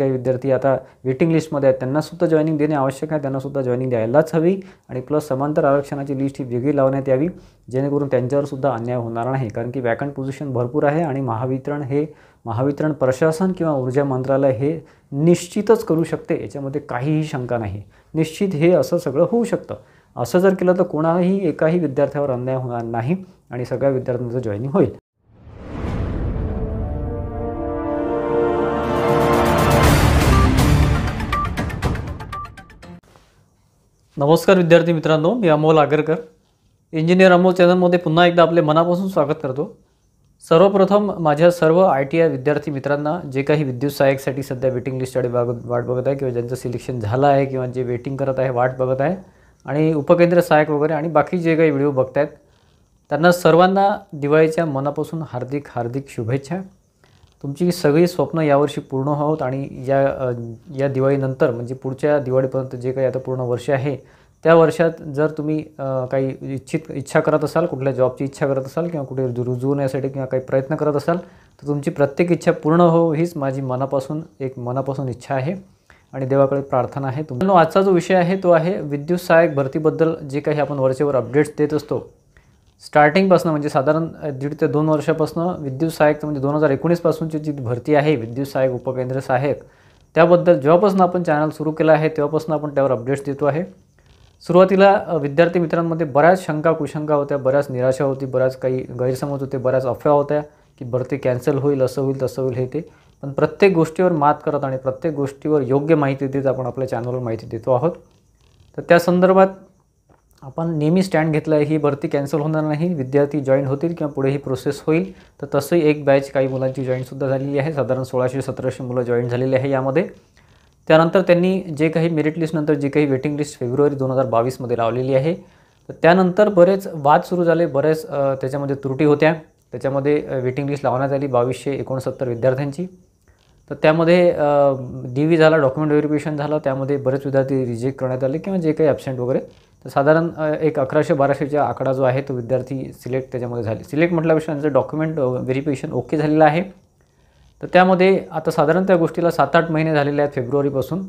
काही विद्यार्थी आता वेटिंग लिस्टमध्ये आहेत त्यांनासुद्धा जॉईनिंग देणे आवश्यक आहे त्यांनासुद्धा जॉईनिंग द्यायलाच हवी आणि प्लस समांतर आरक्षणाची लिस्ट ही वेगळी लावण्यात यावी जेणेकरून त्यांच्यावरसुद्धा अन्याय होणार नाही कारण की वॅकंट पोझिशन भरपूर आहे आणि महावितरण हे महावितरण प्रशासन किंवा ऊर्जा मंत्रालय हे निश्चितच करू शकते याच्यामध्ये काहीही शंका नाही निश्चित हे असं सगळं होऊ शकतं असं जर केलं तर कोणाही एकाही विद्यार्थ्यावर अन्याय होणार नाही आणि सगळ्या विद्यार्थ्यांचं जॉईनिंग होईल नमस्कार विद्यार्थी मित्रांनो मी अमोल आगरकर इंजिनियर अमोल चॅनलमध्ये पुन्हा एकदा आपले मनापासून स्वागत करतो सर्वप्रथम माझ्या सर्व आय टी आय विद्यार्थी मित्रांना जे काही विद्युत सहाय्यकसाठी सध्या वेटिंग लिस्टकडे बाग वाट बघत आहे किंवा ज्यांचं सिलेक्शन झालं आहे किंवा जे वेटिंग करत आहे वाट बघत आहे आणि उपकेंद्र सहाय्यक वगैरे आणि बाकी जे काही व्हिडिओ बघत आहेत त्यांना सर्वांना दिवाळीच्या मनापासून हार्दिक हार्दिक शुभेच्छा तुमची सगळी स्वप्न यावर्षी पूर्ण आहोत आणि या या दिवाळीनंतर म्हणजे पुढच्या दिवाळीपर्यंत जे काही आता पूर्ण वर्ष आहे त्या वर्षात जर तुम्ही काही इच्छित इच्छा करत असाल कुठल्या जॉबची इच्छा करत असाल किंवा कुठे रुजू होण्यासाठी किंवा काही प्रयत्न करत असाल तर तुमची प्रत्येक इच्छा पूर्ण हो हीच माझी मनापासून एक मनापासून इच्छा आहे आणि देवाकडे प्रार्थना आहे तुम्हाला आजचा जो विषय आहे तो आहे विद्युत सहाय्यक भरतीबद्दल जे काही आपण वरचेवर अपडेट्स देत असतो स्टार्टिंगपासून म्हणजे साधारण दीड ते दोन वर्षापासून विद्युत सहाय्यक म्हणजे दोन हजार एकोणीसपासूनची जी भरती आहे विद्युत सहाय्यक उपकेंद्र सहाय्यक त्याबद्दल जेव्हापासून आपण चॅनल सुरू केलं आहे तेव्हापासून आपण त्यावर अपडेट्स देतो आहे सुरुवातीला विद्यार्थी मित्रांमध्ये बऱ्याच शंका कुशंका होत्या बऱ्याच निराशा होती बऱ्याच काही गैरसमज होते बऱ्याच अफवा होत्या की भरती कॅन्सल होईल असं होईल तसं होईल हे ते पण प्रत्येक गोष्टीवर मात करत आणि प्रत्येक गोष्टीवर योग्य माहिती देत आपण आपल्या चॅनलवर माहिती देतो आहोत तर त्या संदर्भात आपण नेहमी स्टँड घेतला आहे ही भरती कॅन्सल होणार नाही विद्यार्थी जॉईन होतील किंवा पुढे ही प्रोसेस होईल तर तसंही एक बॅच काही मुलांची जॉईनसुद्धा झालेली आहे साधारण सोळाशे सतराशे मुलं जॉईन झालेली आहे यामध्ये त्यानंतर त्यांनी जे काही मेरिट लिस्टनंतर जी काही वेटिंग लिस्ट फेब्रुवारी दोन हजार बावीसमध्ये लावलेली आहे तर त्यानंतर बरेच वाद सुरू झाले बरेच त्याच्यामध्ये त्रुटी होत्या त्याच्यामध्ये वेटिंग लिस्ट लावण्यात आली बावीसशे एकोणसत्तर विद्यार्थ्यांची तर त्यामध्ये डी व्ही झाला डॉक्युमेंट व्हेरिफिकेशन झालं त्यामध्ये बरेच विद्यार्थी रिजेक्ट करण्यात आले किंवा जे काही ॲबसेंट वगैरे तर साधारण एक अकराशे बाराशेचा आकडा जो आहे तो विद्यार्थी सिलेक्ट त्याच्यामध्ये झाले सिलेक्ट म्हटल्यापेक्षा त्यांचं डॉक्युमेंट व्हेरिफिकेशन ओके झालेलं आहे तर त्यामध्ये आता साधारण त्या गोष्टीला सात आठ महिने झालेले आहेत फेब्रुवारीपासून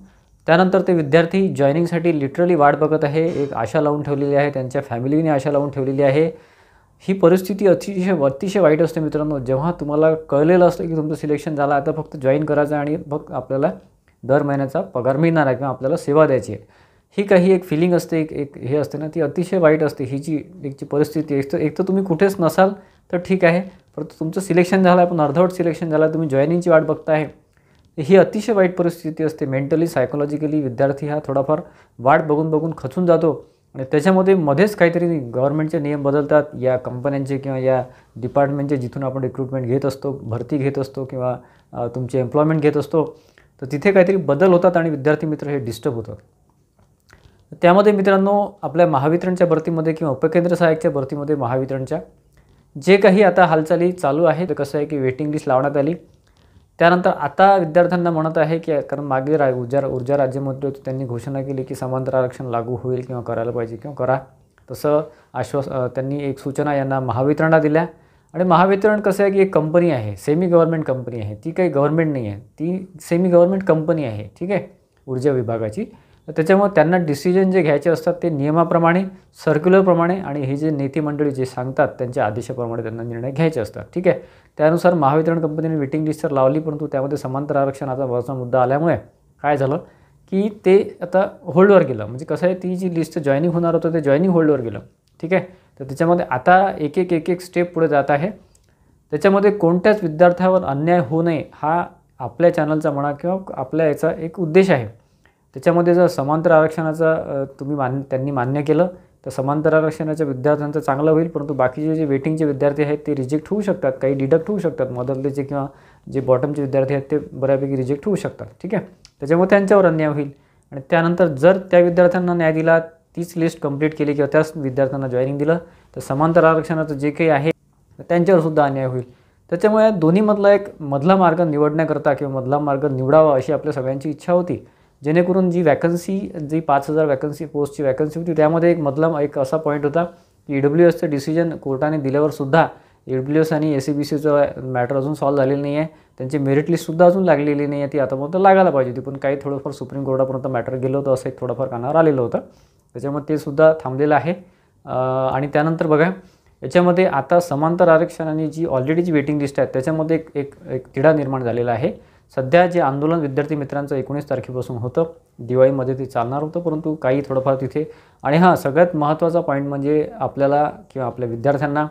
त्यानंतर ते विद्यार्थी जॉईनिंगसाठी लिटरली वाट बघत आहे एक आशा लावून ठेवलेली आहे त्यांच्या फॅमिलीने आशा लावून ठेवलेली आहे ही परिस्थिती अतिशय अतिशय वाईट असते मित्रांनो जेव्हा तुम्हाला कळलेलं असतं की तुमचं सिलेक्शन झालं आता फक्त जॉईन करायचं आणि मग आपल्याला दर महिन्याचा पगार मिळणार आहे किंवा आपल्याला सेवा द्यायची आहे ही काही एक फिलिंग असते एक एक हे असते ना ती अतिशय वाईट असते ही जी एक जी परिस्थिती एक तर एक तर तुम्ही कुठेच नसाल तर ठीक आहे परंतु तुमचं सिलेक्शन झालं पण अर्धवट सिलेक्शन झाला तुम्ही जॉईनिंगची वाट बघताय ही अतिशय वाईट परिस्थिती असते मेंटली सायकोलॉजिकली विद्यार्थी हा थोडाफार वाट बघून बघून खचून जातो आणि त्याच्यामध्ये मध्येच काहीतरी गव्हर्नमेंटचे नियम बदलतात या कंपन्यांचे किंवा या डिपार्टमेंटचे जिथून आपण रिक्रुटमेंट घेत असतो भरती घेत असतो किंवा तुमचे एम्प्लॉयमेंट घेत असतो तर तिथे काहीतरी बदल होतात आणि विद्यार्थी मित्र हे डिस्टर्ब होतात त्यामध्ये मित्रांनो आपल्या महावितरणच्या भरतीमध्ये किंवा उपकेंद्र सहाय्यकच्या भरतीमध्ये महावितरणच्या जे काही आता हालचाली चालू आहेत कसं आहे की वेटिंग लिस्ट लावण्यात आली त्यानंतर आता विद्यार्थ्यांना म्हणत आहे की कारण मागे रा ऊर्जा ऊर्जा राज्यमंत्री होते त्यांनी घोषणा केली की समांतर आरक्षण लागू होईल किंवा करायला पाहिजे किंवा करा तसं आश्वास त्यांनी एक सूचना यांना महावितरणला दिल्या आणि महावितरण कसं आहे की एक कंपनी आहे सेमी गव्हर्मेंट कंपनी आहे ती काही गव्हर्मेंट नाही आहे ती सेमी गव्हर्मेंट कंपनी आहे ठीक आहे ऊर्जा विभागाची त्याच्यामुळे त्यांना डिसिजन जे घ्यायचे असतात ते नियमाप्रमाणे सर्क्युलरप्रमाणे आणि हे जे नेते मंडळी जे सांगतात त्यांच्या आदेशाप्रमाणे त्यांना निर्णय घ्यायचे असतात ठीक आहे त्यानुसार महावितरण कंपनीने वेटिंग लिस्ट तर लावली परंतु त्यामध्ये समांतर आरक्षणाचा वरचा मुद्दा आल्यामुळे काय झालं की ते आता होल्डवर गेलं म्हणजे कसं आहे ती जी लिस्ट जॉईनिंग होणार होतं ते जॉईनिंग होल्डवर गेलं ठीक आहे तर त्याच्यामध्ये आता एक एक एक एक स्टेप पुढे जात आहे त्याच्यामध्ये कोणत्याच विद्यार्थ्यावर अन्याय होऊ नये हा आपल्या चॅनलचा म्हणा किंवा आपल्या याचा एक उद्देश आहे त्याच्यामध्ये जर समांतर आरक्षणाचा तुम्ही मान त्यांनी मान्य केलं तर समांतर आरक्षणाच्या विद्यार्थ्यांचं चांगलं होईल परंतु बाकीचे जे वेटिंगचे विद्यार्थी आहेत ते रिजेक्ट होऊ शकतात काही डिडक्ट होऊ शकतात जे किंवा जे बॉटमचे विद्यार्थी आहेत ते बऱ्यापैकी रिजेक्ट होऊ शकतात ठीक आहे त्याच्यामुळे त्यांच्यावर अन्याय होईल आणि त्यानंतर जर त्या विद्यार्थ्यांना न्याय दिला तीच लिस्ट कंप्लीट केली किंवा त्याच विद्यार्थ्यांना जॉईनिंग दिलं तर समांतर आरक्षणाचं जे काही आहे त्यांच्यावर सुद्धा अन्याय होईल त्याच्यामुळे दोन्हीमधला एक मधला मार्ग निवडण्याकरता किंवा मधला मार्ग निवडावा अशी आपल्या सगळ्यांची इच्छा होती जेणेकरून जी वॅकन्सी जी पाच हजार वॅकन्सी पोस्टची वॅकन्सी होती त्यामध्ये एक मधला एक असा पॉईंट होता की ईडब्ल्यू एसचं डिसिजन कोर्टाने दिल्यावरसुद्धा ईडब्ल्यू e एस आणि ए सी बी सीचं मॅटर अजून सॉल्व्ह झालेली नाही आहे त्यांची मेरिट लिस्टसुद्धा अजून लागलेली नाही आहे ती आतापर्यंत लागायला पाहिजे होती पण काही थोडंफार सुप्रीम कोर्टापर्यंत मॅटर गेलं होतं असं एक थोडंफार कानावर आलेलं होतं त्याच्यामध्ये ते सुद्धा थांबलेलं आहे आणि त्यानंतर बघा याच्यामध्ये आता समांतर आरक्षणाने जी ऑलरेडी जी वेटिंग लिस्ट आहे त्याच्यामध्ये एक एक तिढा निर्माण झालेला आहे सध्या जे आंदोलन विद्यार्थी मित्रांचं एकोणीस तारखेपासून होतं दिवाळीमध्ये ते चालणार होतं परंतु काही थोडंफार तिथे आणि हां सगळ्यात महत्त्वाचा पॉईंट म्हणजे आपल्याला किंवा आपल्या विद्यार्थ्यांना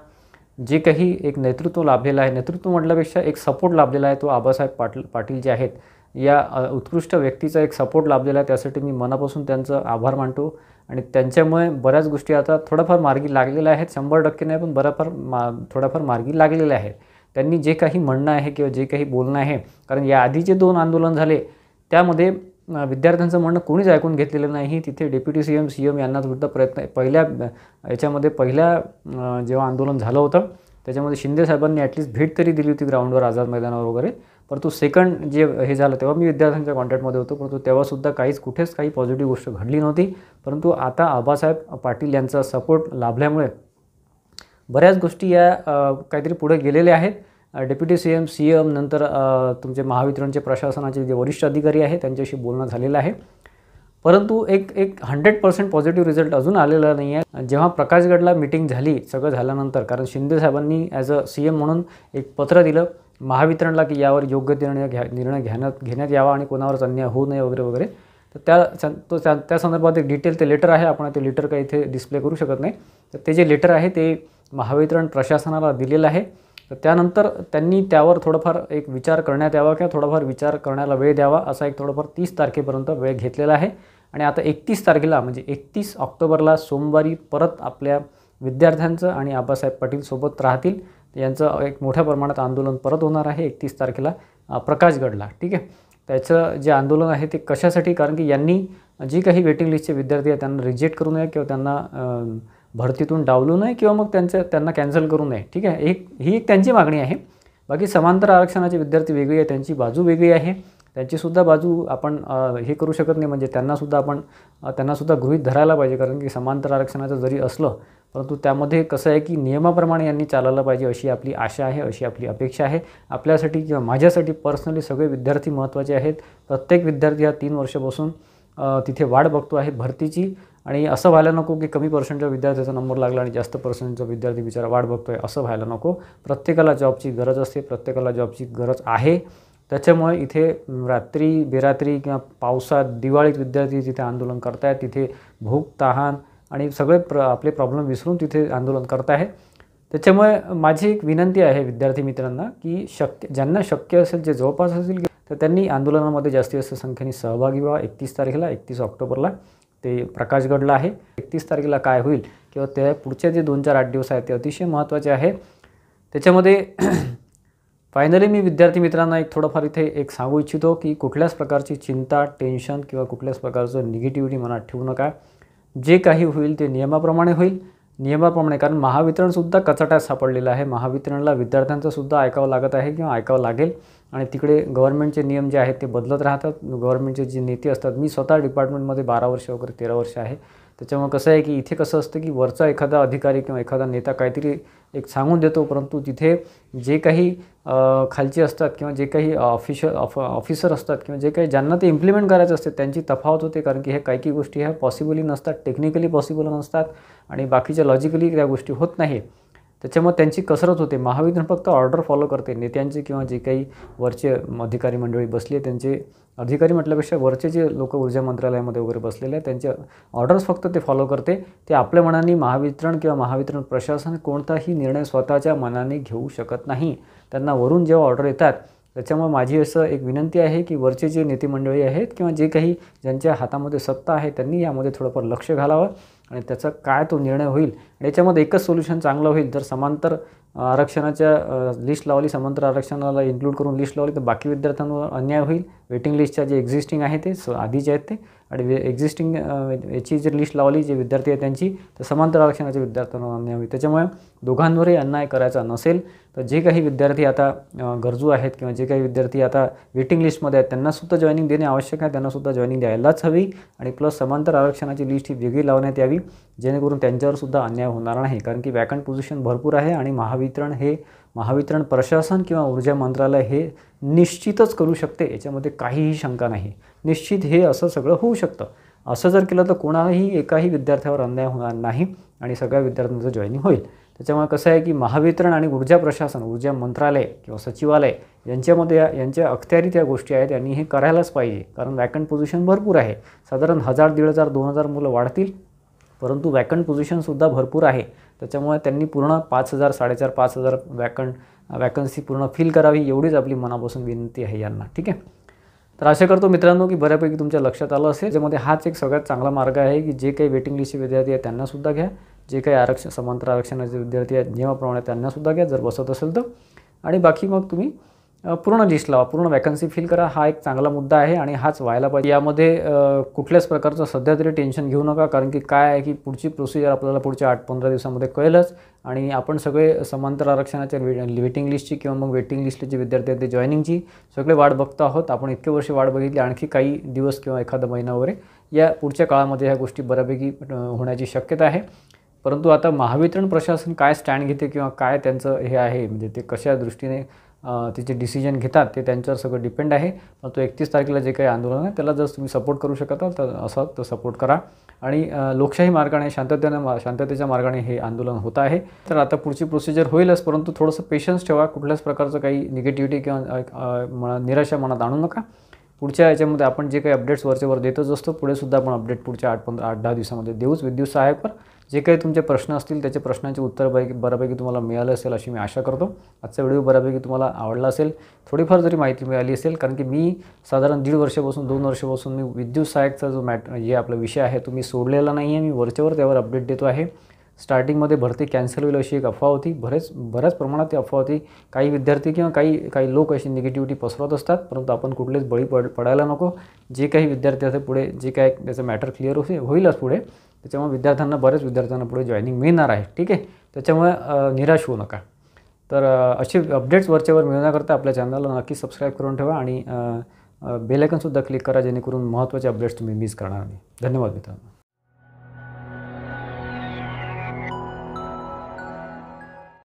जे काही एक नेतृत्व लाभलेलं आहे नेतृत्व म्हटल्यापेक्षा एक सपोर्ट लाभलेला आहे तो आबासाहेब पाटील पाटील जे आहेत या उत्कृष्ट व्यक्तीचा एक सपोर्ट लाभलेला आहे त्यासाठी मी मनापासून त्यांचं आभार मानतो आणि त्यांच्यामुळे बऱ्याच गोष्टी आता थोडंफार मार्गी लागलेल्या आहेत शंभर टक्के नाही पण बऱ्याफार मा थोड्याफार मार्गी लागलेल्या आहेत त्यांनी जे काही म्हणणं आहे किंवा जे काही बोलणं आहे कारण याआधी जे दोन आंदोलन झाले त्यामध्ये विद्यार्थ्यांचं म्हणणं कोणीच ऐकून घेतलेलं नाही तिथे deputy C M C M यांनासुद्धा प्रयत्न पहिल्या याच्यामध्ये पहिल्या जेव्हा आंदोलन झालं होतं त्याच्यामध्ये शिंदे साहेबांनी लीस्ट भेट तरी दिली होती ग्राउंडवर आझाद मैदानावर वगैरे परंतु सेकंड जे हे झालं तेव्हा मी विद्यार्थ्यांच्या कॉन्टॅक्टमध्ये होतो परंतु तेव्हासुद्धा काहीच कुठेच काही पॉझिटिव्ह गोष्ट घडली नव्हती परंतु आता आबासाहेब पाटील यांचा सपोर्ट लाभल्यामुळे बऱ्याच गोष्टी या काहीतरी पुढे गेलेल्या आहेत deputy C M C M नंतर तुमचे महावितरणचे प्रशासनाचे जे वरिष्ठ अधिकारी आहेत त्यांच्याशी बोलणं झालेलं आहे परंतु एक एक हंड्रेड पर्सेंट पॉझिटिव्ह रिझल्ट अजून आलेला नाही आहे जेव्हा प्रकाशगडला मिटिंग झाली सगळं झाल्यानंतर कारण शिंदे साहेबांनी ॲज अ सी एम म्हणून एक पत्र दिलं महावितरणला की यावर योग्य निर्णय घ्या निर्णय घेण्यात घेण्यात यावा आणि कोणावरच अन्याय होऊ नये वगैरे वगैरे तर त्या तो त्या संदर्भात एक डिटेल ते लेटर आहे आपण ते लेटर काही इथे डिस्प्ले करू शकत नाही तर ते जे लेटर आहे ते महावितरण प्रशासनाला दिलेलं आहे तर त्यानंतर त्यांनी त्यावर थोडंफार एक विचार करण्यात यावा किंवा थोडाफार विचार करण्याला वेळ द्यावा असा एक थोडंफार तीस तारखेपर्यंत वेळ घेतलेला आहे आणि आता एकतीस तारखेला म्हणजे एकतीस ऑक्टोबरला सोमवारी परत आपल्या विद्यार्थ्यांचं आणि आबासाहेब पाटील सोबत राहतील यांचं एक मोठ्या प्रमाणात आंदोलन परत होणार आहे एकतीस तारखेला प्रकाशगडला ठीक आहे त्याचं जे आंदोलन आहे ते कशासाठी कारण की यांनी जी काही वेटिंग लिस्टचे विद्यार्थी आहेत त्यांना रिजेक्ट करू नये किंवा त्यांना भरतीतून डावलू नये किंवा मग त्यांचं त्यांना कॅन्सल करू नये ठीक आहे एक ही एक त्यांची मागणी आहे बाकी समांतर आरक्षणाचे विद्यार्थी वेगळी आहे त्यांची बाजू वेगळी आहे त्यांचीसुद्धा बाजू आपण हे करू शकत नाही म्हणजे त्यांनासुद्धा आपण त्यांनासुद्धा गृहित धरायला पाहिजे कारण की समांतर आरक्षणाचं जरी असलं परंतु त्यामध्ये कसं आहे की नियमाप्रमाणे यांनी चालायला पाहिजे अशी आपली आशा आहे अशी आपली अपेक्षा आहे आपल्यासाठी किंवा माझ्यासाठी पर्सनली सगळे विद्यार्थी महत्त्वाचे आहेत प्रत्येक विद्यार्थी हा तीन वर्षापासून तिथे वाढ बघतो आहे भरतीची आणि असं व्हायला नको की कमी पर्सेंटच्या विद्यार्थ्याचा नंबर लागला आणि जास्त पर्सेंटचा विद्यार्थी बिचारा वाट बघतोय असं व्हायला नको प्रत्येकाला जॉबची गरज असते प्रत्येकाला जॉबची गरज आहे त्याच्यामुळे इथे रात्री बेरात्री किंवा पावसात दिवाळीत विद्यार्थी तिथे आंदोलन आहेत तिथे भूक तहान आणि सगळे प्र आपले प्रॉब्लेम विसरून तिथे आंदोलन करत आहे त्याच्यामुळे माझी एक विनंती आहे विद्यार्थी मित्रांना की शक्य ज्यांना शक्य असेल जे जवळपास असतील तर त्यांनी आंदोलनामध्ये जास्तीत जास्त संख्येने सहभागी व्हा एकतीस तारखेला एकतीस ऑक्टोबरला ते प्रकाशगडला आहे एकतीस तारखेला काय होईल किंवा त्या पुढचे जे दोन चार आठ दिवस आहेत ते अतिशय महत्त्वाचे आहे त्याच्यामध्ये फायनली मी विद्यार्थी मित्रांना एक थोडंफार इथे एक सांगू इच्छितो की कुठल्याच प्रकारची चिंता टेन्शन किंवा कुठल्याच प्रकारचं निगेटिव्हिटी मनात ठेवू नका जे काही होईल ते नियमाप्रमाणे होईल नियमाप्रमाणे कारण महावितरणसुद्धा कचाट्यात सापडलेलं आहे महावितरणला विद्यार्थ्यांचंसुद्धा ऐकावं लागत आहे किंवा ऐकावं लागेल आणि तिकडे गव्हर्नमेंटचे नियम जे आहेत ते बदलत राहतात गव्हर्नमेंटचे जे नेते असतात मी स्वतः डिपार्टमेंटमध्ये बारा वर्ष वगैरे तेरा वर्ष आहे त्याच्यामुळे कसं आहे की इथे कसं असतं की वरचा एखादा अधिकारी किंवा एखादा नेता काहीतरी एक सांगून देतो परंतु तिथे जे काही खालचे असतात किंवा जे काही ऑफिशियल ऑफिसर असतात किंवा जे काही ज्यांना ते इम्प्लिमेंट करायचं असते त्यांची तफावत होते कारण की हे काही काही गोष्टी ह्या पॉसिबली नसतात टेक्निकली पॉसिबल नसतात आणि बाकीच्या लॉजिकली त्या गोष्टी होत नाही त्याच्यामुळे त्यांची कसरत होते महावितरण फक्त ऑर्डर फॉलो करते नेत्यांची किंवा जे काही वरचे अधिकारी मंडळी बसली आहे त्यांचे अधिकारी म्हटल्यापेक्षा वरचे जे लोक ऊर्जा मंत्रालयामध्ये वगैरे बसलेले आहेत त्यांचे ऑर्डर्स फक्त ते फॉलो करते ते आपल्या मनाने महावितरण किंवा महावितरण प्रशासन कोणताही निर्णय स्वतःच्या मनाने घेऊ शकत नाही त्यांना वरून जेव्हा ऑर्डर येतात त्याच्यामुळे माझी असं एक विनंती आहे की वरचे जे नेतेमंडळी आहेत किंवा जे काही ज्यांच्या हातामध्ये सत्ता आहे त्यांनी यामध्ये थोडंफार लक्ष घालावं आणि त्याचा काय तो निर्णय होईल आणि याच्यामध्ये एकच सोल्युशन चांगलं होईल जर समांतर आरक्षणाच्या लिस्ट लावली समांतर आरक्षणाला इन्क्लूड करून लिस्ट लावली तर बाकी विद्यार्थ्यांवर अन्याय होईल वेटिंग लिस्टच्या जे एक्झिस्टिंग आहे ते आधी जे आहेत ते आणि एक्झिस्टिंग याची जर लिस्ट लावली जे विद्यार्थी आहेत त्यांची तर समांतर आरक्षणाच्या विद्यार्थ्यांना मान्य हवी त्याच्यामुळे दोघांवरही अन्याय करायचा नसेल तर जे काही विद्यार्थी आता गरजू आहेत किंवा जे काही विद्यार्थी आता वेटिंग लिस्टमध्ये आहेत त्यांनासुद्धा जॉईनिंग देणे आवश्यक आहे त्यांनासुद्धा जॉईनिंग द्यायलाच हवी आणि प्लस समांतर आरक्षणाची लिस्ट ही वेगळी लावण्यात यावी जेणेकरून त्यांच्यावरसुद्धा अन्याय होणार नाही कारण की वॅकंट पोझिशन भरपूर आहे आणि महावितरण हे महावितरण प्रशासन किंवा ऊर्जा मंत्रालय हे निश्चितच करू शकते याच्यामध्ये काहीही शंका नाही निश्चित हे असं सगळं होऊ शकतं असं जर केलं तर कोणाही एकाही विद्यार्थ्यावर अन्याय होणार नाही आणि सगळ्या विद्यार्थ्यांचं जॉईनिंग होईल त्याच्यामुळे कसं आहे की महावितरण आणि ऊर्जा प्रशासन ऊर्जा मंत्रालय किंवा सचिवालय यांच्यामध्ये यांच्या अखत्यारीत या गोष्टी आहेत आणि हे करायलाच पाहिजे कारण वॅकंट पोझिशन भरपूर आहे साधारण हजार दीड हजार दोन हजार मुलं वाढतील परंतु वॅकंट पोझिशनसुद्धा भरपूर आहे त्याच्यामुळे त्यांनी पूर्ण पाच हजार साडेचार पाच हजार वॅकंट वॅकन्सी पूर्ण फिल करावी एवढीच आपली मनापासून विनंती आहे यांना ठीक आहे तर आशा करतो मित्रांनो की बऱ्यापैकी तुमच्या लक्षात आलं असेल त्याच्यामध्ये हाच एक सगळ्यात चांगला मार्ग आहे की जे काही वेटिंग लिस्टचे विद्यार्थी आहेत त्यांनासुद्धा घ्या जे काही आरक्षण समांतर आरक्षणाचे विद्यार्थी आहेत नियमाप्रमाणे त्यांनासुद्धा घ्या जर बसत असेल तर आणि बाकी मग तुम्ही पूर्ण लिस्ट लावा पूर्ण वॅकन्सी फिल करा हा एक चांगला मुद्दा आहे आणि हाच व्हायला पाहिजे यामध्ये कुठल्याच प्रकारचं सध्या तरी टेन्शन घेऊ नका कारण की काय आहे की पुढची प्रोसिजर आपल्याला पुढच्या आठ पंधरा दिवसामध्ये कळेलच आणि आपण सगळे समांतर आरक्षणाच्या वेटिंग लिस्टची किंवा मग वेटिंग लिस्टचे जे विद्यार्थी आहेत ते जॉईनिंगची सगळे वाट बघतो आहोत आपण इतके वर्षी वाट बघितली आणखी काही दिवस किंवा एखादा महिना वगैरे या पुढच्या काळामध्ये ह्या गोष्टी बऱ्यापैकी होण्याची शक्यता आहे परंतु आता महावितरण प्रशासन काय स्टँड घेते किंवा काय त्यांचं हे आहे म्हणजे ते कशा दृष्टीने तिचे डिसिजन घेतात ते त्यांच्यावर सगळं डिपेंड आहे पण तो एकतीस तारखेला जे काही आंदोलन आहे त्याला जर तुम्ही सपोर्ट करू शकता तर असं तर सपोर्ट करा आणि लोकशाही मार्गाने शांततेनं शांततेच्या मार्गाने हे आंदोलन होत आहे तर आता पुढची प्रोसिजर होईलच परंतु थोडंसं पेशन्स ठेवा कुठल्याच प्रकारचं काही निगेटिव्हिटी किंवा मना निराशा मनात आणू नका पुढच्या याच्यामध्ये आपण जे काही अपडेट्स वरचेवर देतच असतो पुढेसुद्धा आपण अपडेट पुढच्या आठ पंधरा आठ दहा दिवसामध्ये देऊच विद्युत सहाय्यकवर जे काही तुमचे प्रश्न असतील त्याचे प्रश्नांचे उत्तर बऱ्यापैकी बऱ्यापैकी तुम्हाला मिळालं असेल अशी मी आशा करतो आजचा व्हिडिओ बऱ्यापैकी तुम्हाला आवडला असेल थोडीफार जरी माहिती मिळाली असेल कारण की मी साधारण दीड वर्षापासून दोन वर्षापासून मी विद्युत सहायकचा जो मॅट जे आपला विषय आहे तो मी सोडलेला नाही आहे मी वरच्यावर त्यावर अपडेट देतो आहे स्टार्टिंगमध्ये भरती कॅन्सल होईल अशी एक अफवा होती बरेच बऱ्याच प्रमाणात ती अफवा होती काही विद्यार्थी किंवा काही काही लोक अशी निगेटिव्हिटी पसरवत असतात परंतु आपण कुठलेच बळी पड पडायला नको जे काही विद्यार्थी असे पुढे जे काय त्याचं मॅटर क्लिअर होते होईलच पुढे त्याच्यामुळे विद्यार्थ्यांना बऱ्याच विद्यार्थ्यांना पुढे जॉईनिंग मिळणार आहे ठीक आहे त्याच्यामुळे निराश होऊ नका तर असे अपडेट्स वरच्यावर मिळवण्याकरता आपल्या चॅनलला नक्की सबस्क्राईब करून ठेवा आणि बेलायकनसुद्धा क्लिक करा जेणेकरून महत्त्वाचे अपडेट्स तुम्ही मिस करणार नाही धन्यवाद मित्रांनो